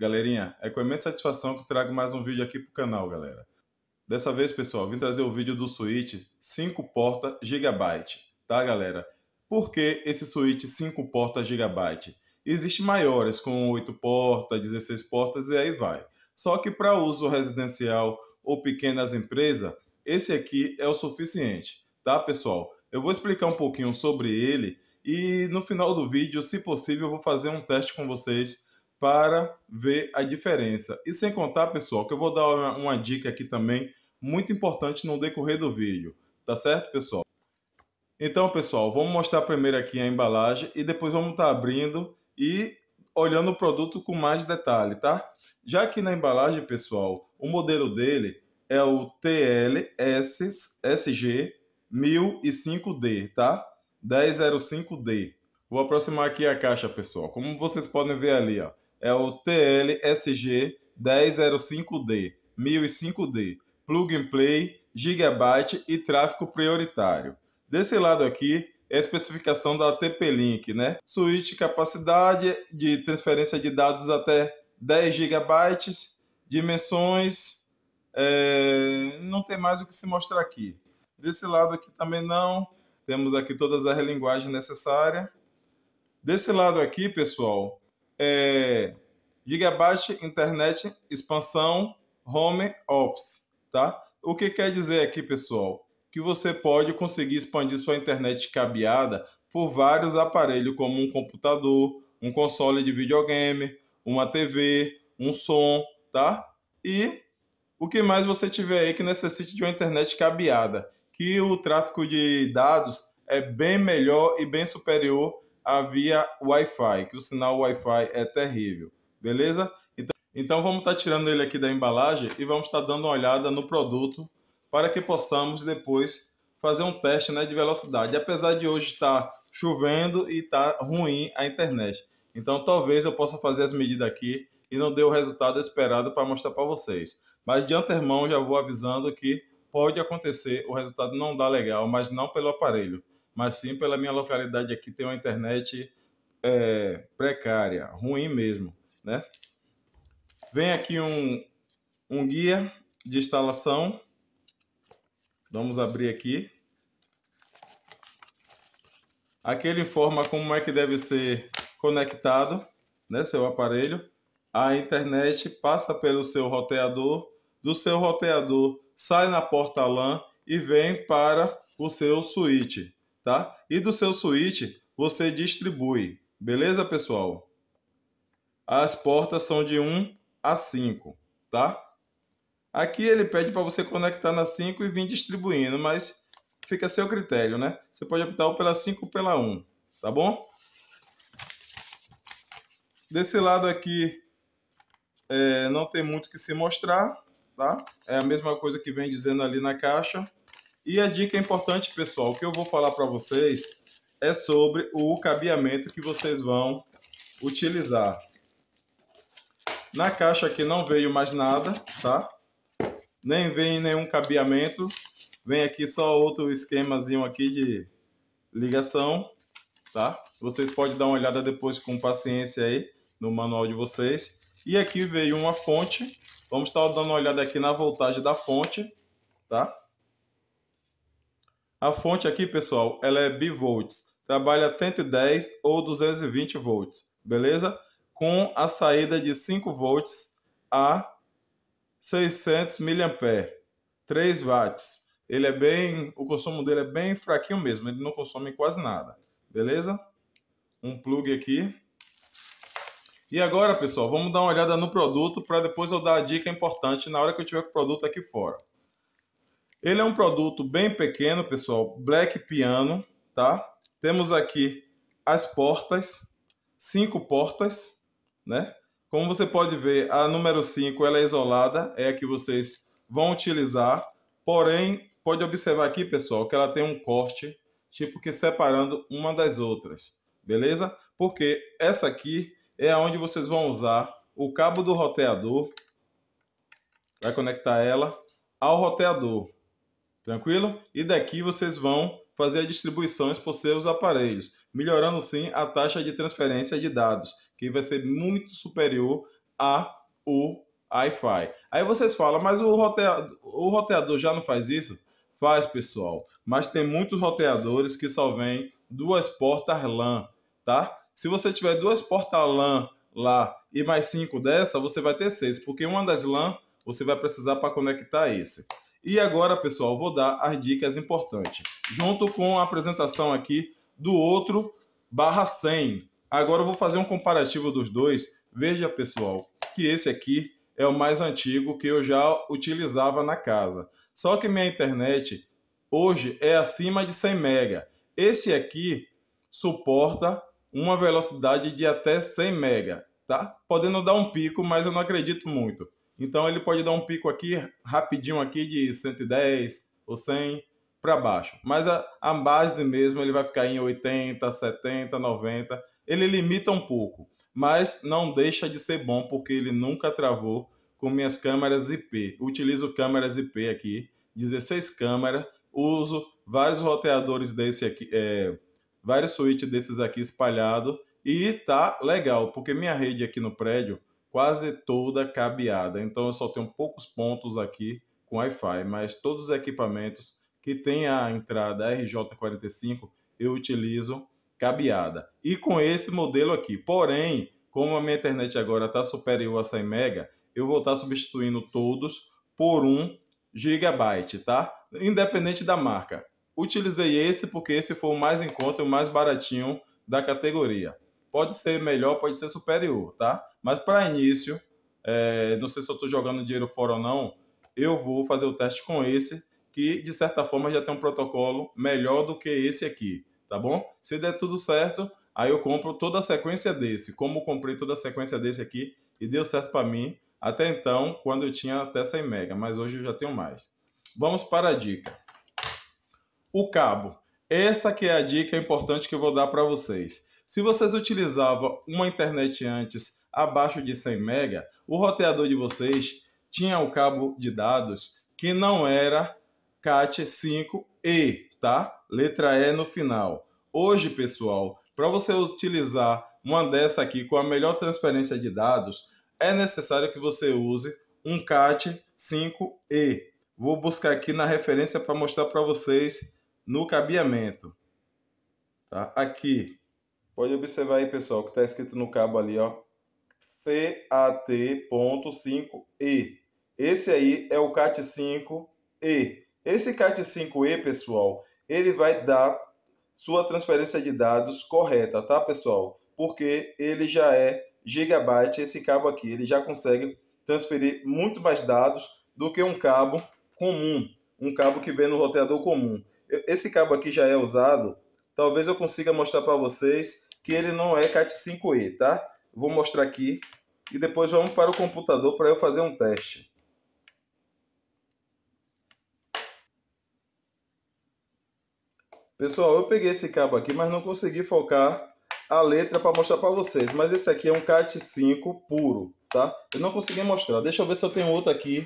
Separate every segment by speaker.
Speaker 1: Galerinha, é com imensa satisfação que trago mais um vídeo aqui pro canal, galera. Dessa vez, pessoal, vim trazer o vídeo do Switch 5 porta Gigabyte, tá, galera? Por que esse Switch 5 porta Gigabyte? Existem maiores com 8 portas, 16 portas e aí vai. Só que para uso residencial ou pequenas empresas, esse aqui é o suficiente, tá, pessoal? Eu vou explicar um pouquinho sobre ele e no final do vídeo, se possível, eu vou fazer um teste com vocês para ver a diferença. E sem contar, pessoal, que eu vou dar uma, uma dica aqui também muito importante no decorrer do vídeo, tá certo, pessoal? Então, pessoal, vamos mostrar primeiro aqui a embalagem e depois vamos estar tá abrindo e olhando o produto com mais detalhe, tá? Já aqui na embalagem, pessoal, o modelo dele é o TLSG 1005D, tá? 1005D. Vou aproximar aqui a caixa, pessoal. Como vocês podem ver ali, ó, é o TLSG 1005D, 1005D, Plug and Play, Gigabyte e tráfego prioritário. Desse lado aqui, é a especificação da TP-Link, né? Switch capacidade de transferência de dados até 10 GB, dimensões, é... não tem mais o que se mostrar aqui. Desse lado aqui também não, temos aqui todas as linguagens necessárias. Desse lado aqui, pessoal, é, Gigabyte Internet Expansão Home Office, tá? O que quer dizer aqui, pessoal? Que você pode conseguir expandir sua internet cabeada por vários aparelhos, como um computador, um console de videogame, uma TV, um som, tá? E o que mais você tiver aí que necessite de uma internet cabeada, que o tráfego de dados é bem melhor e bem superior havia Wi-Fi, que o sinal Wi-Fi é terrível, beleza? Então, então vamos estar tá tirando ele aqui da embalagem e vamos estar tá dando uma olhada no produto para que possamos depois fazer um teste né, de velocidade. Apesar de hoje estar tá chovendo e estar tá ruim a internet. Então talvez eu possa fazer as medidas aqui e não dê o resultado esperado para mostrar para vocês. Mas de antemão já vou avisando que pode acontecer o resultado não dar legal, mas não pelo aparelho mas sim pela minha localidade aqui tem uma internet é, precária, ruim mesmo, né? Vem aqui um, um guia de instalação. Vamos abrir aqui. Aqui ele informa como é que deve ser conectado né, seu aparelho. A internet passa pelo seu roteador, do seu roteador sai na porta LAN e vem para o seu switch tá? E do seu switch você distribui, beleza, pessoal? As portas são de 1 a 5, tá? Aqui ele pede para você conectar na 5 e vir distribuindo, mas fica a seu critério, né? Você pode optar pela 5 ou pela 1, tá bom? Desse lado aqui é, não tem muito que se mostrar, tá? É a mesma coisa que vem dizendo ali na caixa. E a dica importante, pessoal, que eu vou falar para vocês é sobre o cabeamento que vocês vão utilizar. Na caixa aqui não veio mais nada, tá? Nem vem nenhum cabeamento. Vem aqui só outro esquemazinho aqui de ligação, tá? Vocês podem dar uma olhada depois com paciência aí no manual de vocês. E aqui veio uma fonte. Vamos estar dando uma olhada aqui na voltagem da fonte, tá? A fonte aqui, pessoal, ela é bivolts. Trabalha 110 ou 220 volts, beleza? Com a saída de 5 volts a 600 mA, 3 watts. Ele é bem, o consumo dele é bem fraquinho mesmo, ele não consome quase nada, beleza? Um plug aqui. E agora, pessoal, vamos dar uma olhada no produto para depois eu dar a dica importante na hora que eu tiver com o produto aqui fora. Ele é um produto bem pequeno, pessoal, black piano, tá? Temos aqui as portas, cinco portas, né? Como você pode ver, a número 5 é isolada, é a que vocês vão utilizar. Porém, pode observar aqui, pessoal, que ela tem um corte, tipo que separando uma das outras, beleza? Porque essa aqui é onde vocês vão usar o cabo do roteador, vai conectar ela ao roteador. Tranquilo? E daqui vocês vão fazer distribuições por seus aparelhos, melhorando sim a taxa de transferência de dados, que vai ser muito superior a o Wi-Fi. Aí vocês falam, mas o roteador, o roteador já não faz isso? Faz, pessoal. Mas tem muitos roteadores que só vêm duas portas LAN, tá? Se você tiver duas portas LAN lá e mais cinco dessa, você vai ter seis, porque uma das LAN você vai precisar para conectar esse. E agora, pessoal, vou dar as dicas importantes, junto com a apresentação aqui do outro barra 100. Agora eu vou fazer um comparativo dos dois. Veja, pessoal, que esse aqui é o mais antigo que eu já utilizava na casa. Só que minha internet hoje é acima de 100 mega. Esse aqui suporta uma velocidade de até 100 mega, tá? Podendo dar um pico, mas eu não acredito muito. Então ele pode dar um pico aqui rapidinho aqui de 110 ou 100 para baixo. Mas a, a base mesmo ele vai ficar em 80, 70, 90. Ele limita um pouco, mas não deixa de ser bom porque ele nunca travou com minhas câmeras IP. Utilizo câmeras IP aqui, 16 câmeras, uso vários roteadores desse aqui, é, vários switches desses aqui espalhado e tá legal, porque minha rede aqui no prédio quase toda cabeada. Então eu só tenho poucos pontos aqui com Wi-Fi, mas todos os equipamentos que tem a entrada RJ45 eu utilizo cabeada. E com esse modelo aqui. Porém, como a minha internet agora está superior a 100 mega, eu vou estar tá substituindo todos por um gigabyte, tá? Independente da marca. Utilizei esse porque esse foi o mais em conta e o mais baratinho da categoria. Pode ser melhor, pode ser superior, tá? Mas para início, é, não sei se eu estou jogando dinheiro fora ou não, eu vou fazer o teste com esse, que de certa forma já tem um protocolo melhor do que esse aqui, tá bom? Se der tudo certo, aí eu compro toda a sequência desse, como comprei toda a sequência desse aqui e deu certo para mim até então, quando eu tinha até 100 mega, mas hoje eu já tenho mais. Vamos para a dica. O cabo. Essa que é a dica importante que eu vou dar para vocês. Se vocês utilizavam uma internet antes abaixo de 100 mega, o roteador de vocês tinha o cabo de dados que não era CAT 5E, tá? Letra E no final. Hoje, pessoal, para você utilizar uma dessa aqui com a melhor transferência de dados, é necessário que você use um CAT 5E. Vou buscar aqui na referência para mostrar para vocês no cabeamento. Tá? Aqui. Pode observar aí, pessoal, que está escrito no cabo ali, ó. PAT.5E. Esse aí é o CAT5E. Esse CAT5E, pessoal, ele vai dar sua transferência de dados correta, tá, pessoal? Porque ele já é gigabyte, esse cabo aqui, ele já consegue transferir muito mais dados do que um cabo comum, um cabo que vem no roteador comum. Esse cabo aqui já é usado, talvez eu consiga mostrar para vocês que ele não é CAT5E, tá? Vou mostrar aqui e depois vamos para o computador para eu fazer um teste. Pessoal, eu peguei esse cabo aqui, mas não consegui focar a letra para mostrar para vocês. Mas esse aqui é um CAT 5 puro, tá? Eu não consegui mostrar. Deixa eu ver se eu tenho outro aqui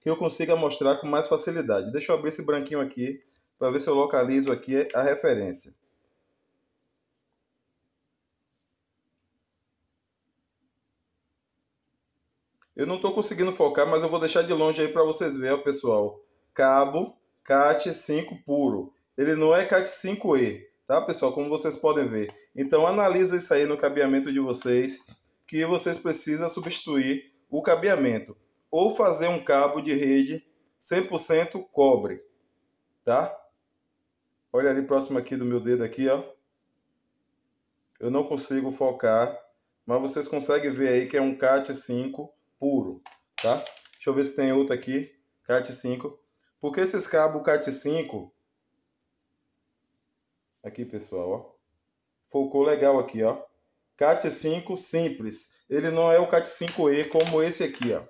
Speaker 1: que eu consiga mostrar com mais facilidade. Deixa eu abrir esse branquinho aqui para ver se eu localizo aqui a referência. Eu não estou conseguindo focar, mas eu vou deixar de longe aí para vocês verem, ó, pessoal. Cabo CAT5 puro. Ele não é CAT5E, tá, pessoal? Como vocês podem ver. Então, analisa isso aí no cabeamento de vocês, que vocês precisam substituir o cabeamento. Ou fazer um cabo de rede 100% cobre, tá? Olha ali próximo aqui do meu dedo aqui, ó. Eu não consigo focar, mas vocês conseguem ver aí que é um CAT5 puro, tá? Deixa eu ver se tem outro aqui, CAT 5. Porque esses cabos CAT 5, aqui pessoal, ó, focou legal aqui, ó. CAT 5 simples, ele não é o CAT 5E como esse aqui, ó.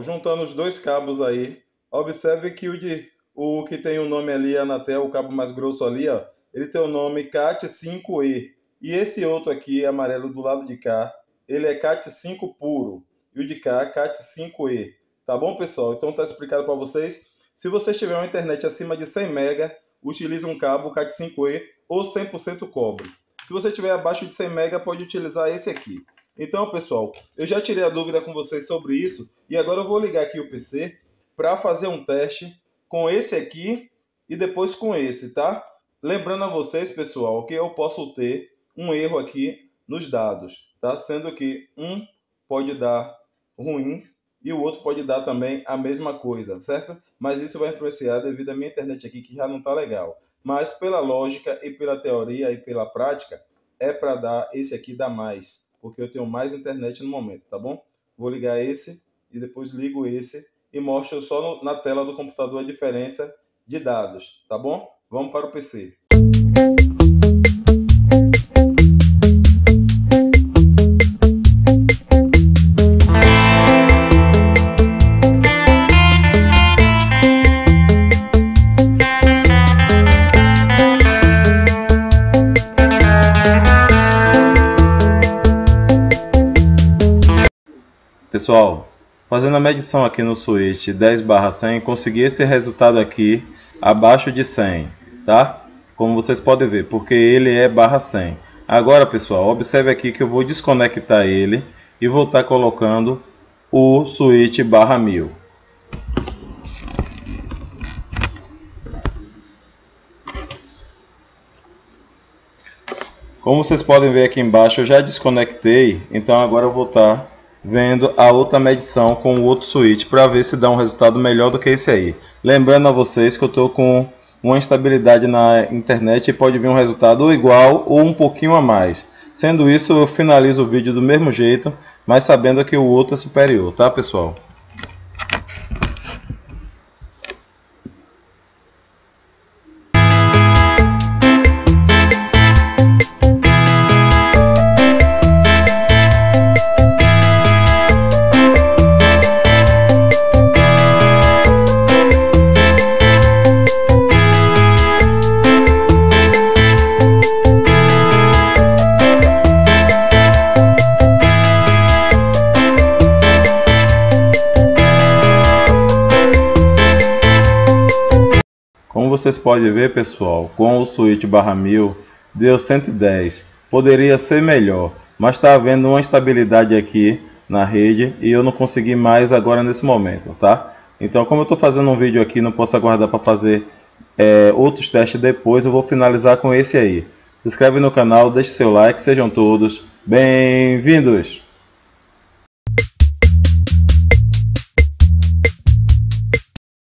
Speaker 1: Juntando os dois cabos aí, observe que o de o que tem o um nome ali, Anatel, o cabo mais grosso ali, ó, ele tem o nome CAT 5E. E esse outro aqui, amarelo do lado de cá, ele é CAT5 puro e o de cá é CAT5E. Tá bom, pessoal? Então tá explicado para vocês. Se você tiver uma internet acima de 100 MB, utilize um cabo CAT5E ou 100% cobre. Se você tiver abaixo de 100 MB, pode utilizar esse aqui. Então, pessoal, eu já tirei a dúvida com vocês sobre isso e agora eu vou ligar aqui o PC para fazer um teste com esse aqui e depois com esse, tá? Lembrando a vocês, pessoal, que eu posso ter um erro aqui nos dados tá? sendo que um pode dar ruim e o outro pode dar também a mesma coisa, certo? Mas isso vai influenciar devido à minha internet aqui que já não está legal. Mas pela lógica e pela teoria e pela prática, é para dar esse aqui dá mais, porque eu tenho mais internet no momento, tá bom? Vou ligar esse e depois ligo esse e mostro só no, na tela do computador a diferença de dados, tá bom? Vamos para o PC. Pessoal, fazendo a medição aqui no switch 10 barra 100, consegui esse resultado aqui abaixo de 100, tá? Como vocês podem ver, porque ele é barra 100. Agora, pessoal, observe aqui que eu vou desconectar ele e vou estar tá colocando o switch barra 1000. Como vocês podem ver aqui embaixo, eu já desconectei, então agora eu vou estar tá vendo a outra medição com o outro switch para ver se dá um resultado melhor do que esse aí. Lembrando a vocês que eu estou com uma instabilidade na internet e pode vir um resultado igual ou um pouquinho a mais. Sendo isso, eu finalizo o vídeo do mesmo jeito, mas sabendo que o outro é superior, tá pessoal? vocês podem ver, pessoal, com o Switch barra 1000 deu 110. Poderia ser melhor, mas está havendo uma instabilidade aqui na rede e eu não consegui mais agora nesse momento, tá? Então, como eu estou fazendo um vídeo aqui, não posso aguardar para fazer é, outros testes depois, eu vou finalizar com esse aí. Se inscreve no canal, deixe seu like, sejam todos bem-vindos!